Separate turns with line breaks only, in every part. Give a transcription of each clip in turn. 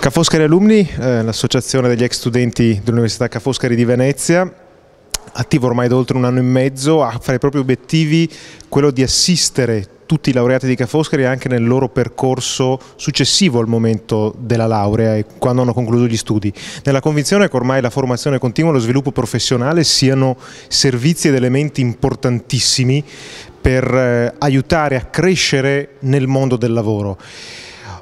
Ca' Alumni, eh, l'associazione degli ex studenti dell'Università Ca' di Venezia, attivo ormai da oltre un anno e mezzo, ha fra i propri obiettivi quello di assistere tutti i laureati di Ca' anche nel loro percorso successivo al momento della laurea e quando hanno concluso gli studi, nella convinzione che ormai la formazione continua e lo sviluppo professionale siano servizi ed elementi importantissimi per eh, aiutare a crescere nel mondo del lavoro.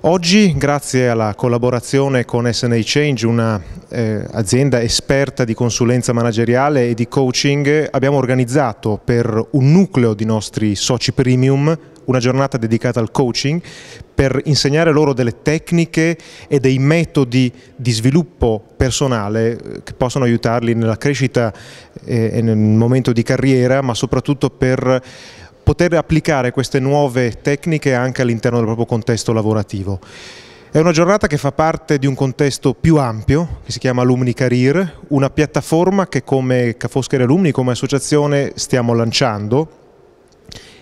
Oggi, grazie alla collaborazione con SNA Change, un'azienda eh, esperta di consulenza manageriale e di coaching, abbiamo organizzato per un nucleo di nostri soci premium una giornata dedicata al coaching per insegnare loro delle tecniche e dei metodi di sviluppo personale eh, che possono aiutarli nella crescita eh, e nel momento di carriera, ma soprattutto per poter applicare queste nuove tecniche anche all'interno del proprio contesto lavorativo. È una giornata che fa parte di un contesto più ampio, che si chiama Alumni Career, una piattaforma che come Cafoschere Alumni, come associazione, stiamo lanciando.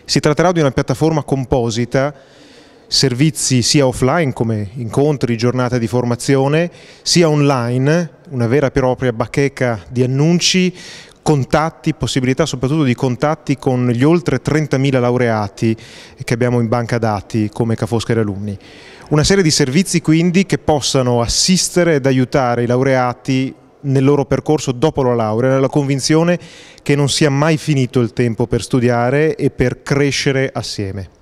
Si tratterà di una piattaforma composita servizi sia offline come incontri, giornate di formazione, sia online, una vera e propria bacheca di annunci contatti, possibilità soprattutto di contatti con gli oltre 30.000 laureati che abbiamo in banca dati come Ca' Alunni. Una serie di servizi quindi che possano assistere ed aiutare i laureati nel loro percorso dopo la laurea, nella convinzione che non sia mai finito il tempo per studiare e per crescere assieme.